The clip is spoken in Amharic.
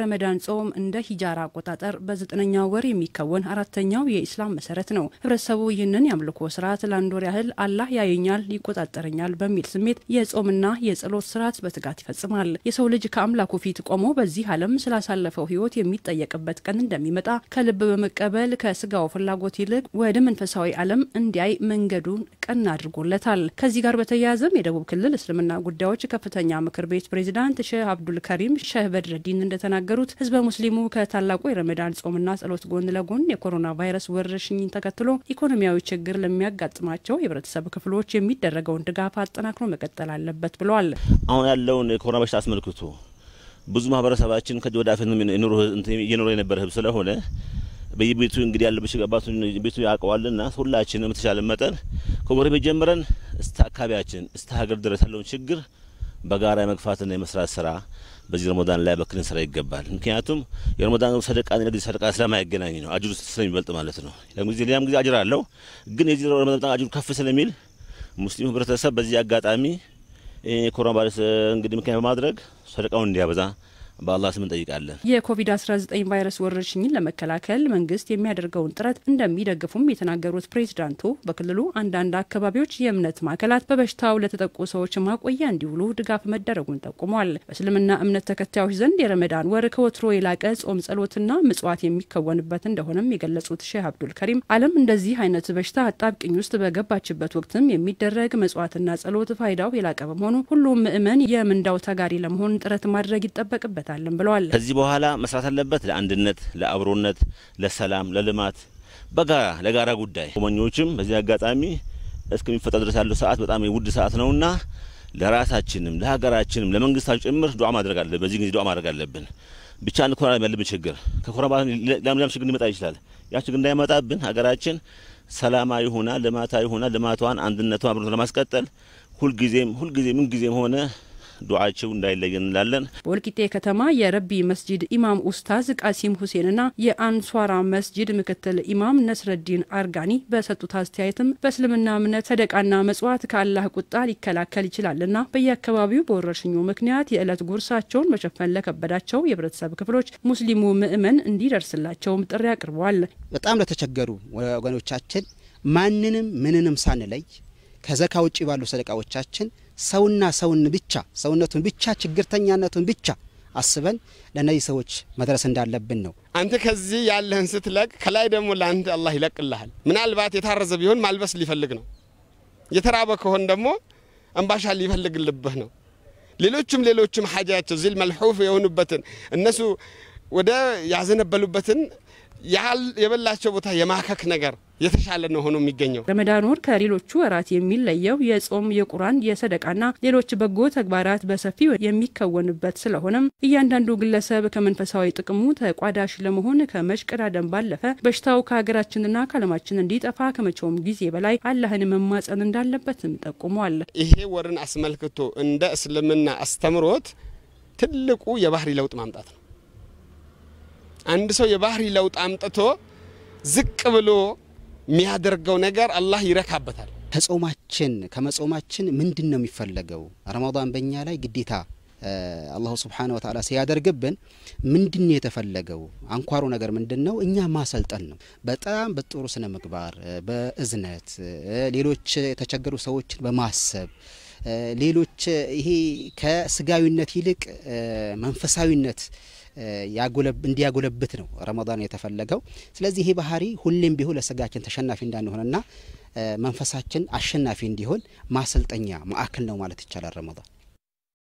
ረመዳን ጾም እንደ ሂጃራ አቆጣጠር በዘጠነኛው ወር የሚከወን አራተኛው የኢስላም መሰረት ነው። ህብረተሰቡ ይህንን የአምልኮ ስርዓት ለአንድ ወር ያህል አላህ ያየኛል፣ ይቆጣጠረኛል በሚል ስሜት የጾምና የጸሎት ስርዓት በትጋት ይፈጽማል። የሰው ልጅ ከአምላኩ ፊት ቆሞ በዚህ ዓለም ስላሳለፈው ህይወት የሚጠየቅበት ቀን እንደሚመጣ ከልብ በመቀበል ከስጋው ፍላጎት ይልቅ ወደ መንፈሳዊ ዓለም እንዲያይ መንገዱን ቀና አድርጎለታል። ከዚህ ጋር በተያያዘም የደቡብ ክልል እስልምና ጉዳዮች ከፍተኛ ምክር ቤት ፕሬዚዳንት ሼህ አብዱል ከሪም ሼህ በድረዲን እንደተናገ የተናገሩት ህዝበ ሙስሊሙ ከታላቁ የረመዳን ጾምና ጸሎት ጎን ለጎን የኮሮና ቫይረስ ወረርሽኝን ተከትሎ ኢኮኖሚያዊ ችግር ለሚያጋጥማቸው የህብረተሰብ ክፍሎች የሚደረገውን ድጋፍ አጠናክሮ መቀጠል አለበት ብለዋል። አሁን ያለውን የኮሮና በሽታ አስመልክቶ ብዙ ማህበረሰባችን ከዚህ ወደ አፍ እየኖረ የነበረ ህብ ስለሆነ በየቤቱ እንግዲህ ያለ ብሽግ አባቱን ቤቱ ያውቀዋልና ሁላችንም የተሻለ መጠን ከጎረቤት ጀምረን እስተ አካባቢያችን እስተ ሀገር ድረስ ያለውን ችግር በጋራ የመግፋትና የመስራት ስራ በዚህ ረመዳን ላይ በክልን ስራ ይገባል። ምክንያቱም የረመዳን ሰደቃ ለጊዜ ሰደቃ ስለማይገናኝ ነው፣ አጅሩ ስለሚበልጥ ማለት ነው። ሌላም ጊዜ አጅር አለው፣ ግን የዚህ ረመዳን አጅሩ ከፍ ስለሚል ሙስሊሙ ህብረተሰብ በዚህ አጋጣሚ ኮሮና ቫይረስ እንግዲህ ምክንያት በማድረግ ሰደቃውን እንዲያበዛ በአላህ ስም እንጠይቃለን። የኮቪድ-19 ቫይረስ ወረርሽኝን ለመከላከል መንግስት የሚያደርገውን ጥረት እንደሚደግፉም የተናገሩት ፕሬዚዳንቱ በክልሉ አንዳንድ አካባቢዎች የእምነት ማዕከላት በበሽታው ለተጠቁ ሰዎች ማቆያ እንዲውሉ ድጋፍ መደረጉን ጠቁሟል። በእስልምና እምነት ተከታዮች ዘንድ የረመዳን ወር ከወትሮ የላቀ ጾም፣ ጸሎትና ምጽዋት የሚከወንበት እንደሆነም የገለጹት ሼህ አብዱል ከሪም ዓለም እንደዚህ አይነት በሽታ አጣብቅኝ ውስጥ በገባችበት ወቅትም የሚደረግ መጽዋትና ጸሎት ፋይዳው የላቀ በመሆኑ ሁሉም ምእመን የምንዳው ተጋሪ ለመሆን ጥረት ማድረግ ይጠበቅበት እንሰራበታለን ብለዋል። ከዚህ በኋላ መስራት አለበት ለአንድነት፣ ለአብሮነት፣ ለሰላም፣ ለልማት በጋራ ለጋራ ጉዳይ ጎበኞችም በዚህ አጋጣሚ እስከሚፈጠር ድረስ ያለው ሰዓት በጣም የውድ ሰዓት ነውና ለራሳችንም ለሀገራችንም ለመንግስታችን ጭምር ዱዓ ማድረግ አለብን። በዚህ ጊዜ ዱዓ ማድረግ አለብን። ብቻ አንኮራ ያለብን ችግር ከኮራ ሌላም ችግር ሊመጣ ይችላል። ያ ችግር እንዳይመጣብን ሀገራችን ሰላማዊ ሆና ልማታዊ ሆና ልማቷን አንድነቷን አብሮነቷን ለማስቀጠል ሁልጊዜም ሁልጊዜ ምንጊዜም ሆነ ዱዓቸው እንዳይለየን እንላለን። በወልቂጤ ከተማ የረቢ መስጂድ ኢማም ኡስታዝ ቃሲም ሁሴንና የአንሷራ መስጂድ ምክትል ኢማም ነስረዲን አርጋኒ በሰጡት አስተያየትም በእስልምና እምነት ሰደቃና መጽዋት ከአላህ ቁጣ ሊከላከል ይችላልና በየአካባቢው በወረርሽኙ ምክንያት የዕለት ጉርሳቸውን መሸፈን ለከበዳቸው የህብረተሰብ ክፍሎች ሙስሊሙ ምእመን እንዲደርስላቸውም ጥሪ አቅርበዋል። በጣም ለተቸገሩ ወገኖቻችን ማንንም ምንንም ሳንለይ ከዘካ ውጭ ባሉ ሰደቃዎቻችን ሰውና ሰውን ብቻ ሰውነቱን ብቻ ችግርተኛነቱን ብቻ አስበን ለእነዚህ ሰዎች መድረስ እንዳለብን ነው። አንተ ከዚህ ያለህን ስትለቅ ከላይ ደግሞ ለአንተ አላህ ይለቅልሃል። ምናልባት የታረዘ ቢሆን ማልበስ ሊፈልግ ነው። የተራበ ከሆን ደግሞ እንባሻ ሊፈልግልብህ ነው። ሌሎችም ሌሎችም ሀጃቸው ዚል መልሑፍ የሆኑበትን እነሱ ወደ ያዘነበሉበትን ያህል የበላቸው ቦታ የማከክ ነገር የተሻለ ነው ሆኖ የሚገኘው። ረመዳን ወር ከሌሎቹ ወራት የሚለየው የጾም የቁራን የሰደቃና ሌሎች በጎ ተግባራት በሰፊው የሚከወንበት ስለሆነም እያንዳንዱ ግለሰብ ከመንፈሳዊ ጥቅሙ ተቋዳሽ ለመሆን ከመሽቀዳደም ባለፈ በሽታው ከሀገራችንና ከዓለማችን እንዲጠፋ ከመቼውም ጊዜ በላይ አላህን መማጸን እንዳለበትም ጠቁሟል። ይሄ ወርን አስመልክቶ እንደ እስልምና አስተምሮት ትልቁ የባህሪ ለውጥ ማምጣት ነው። አንድ ሰው የባህሪ ለውጥ አምጥቶ ዝቅ ብሎ የሚያደርገው ነገር አላህ ይረካበታል። ከጾማችን ከመጾማችን ምንድን ነው የሚፈለገው? ረመዳን በእኛ ላይ ግዴታ አላሁ ስብሓነ ወተዓላ ሲያደርግብን ምንድን ነው የተፈለገው? አንኳሩ ነገር ምንድን ነው? እኛ ማሰልጠን ነው። በጣም በጥሩ ስነ ምግባር፣ በእዝነት ሌሎች የተቸገሩ ሰዎችን በማሰብ ሌሎች ይሄ ከስጋዊነት ይልቅ መንፈሳዊነት እንዲያጎለብት ነው ረመዳን የተፈለገው። ስለዚህ ይሄ ባህሪ ሁሌም ቢሆን ለስጋችን ተሸናፊ እንዳንሆንና መንፈሳችን አሸናፊ እንዲሆን ማሰልጠኛ ማዕከል ነው ማለት ይቻላል ረመዳን።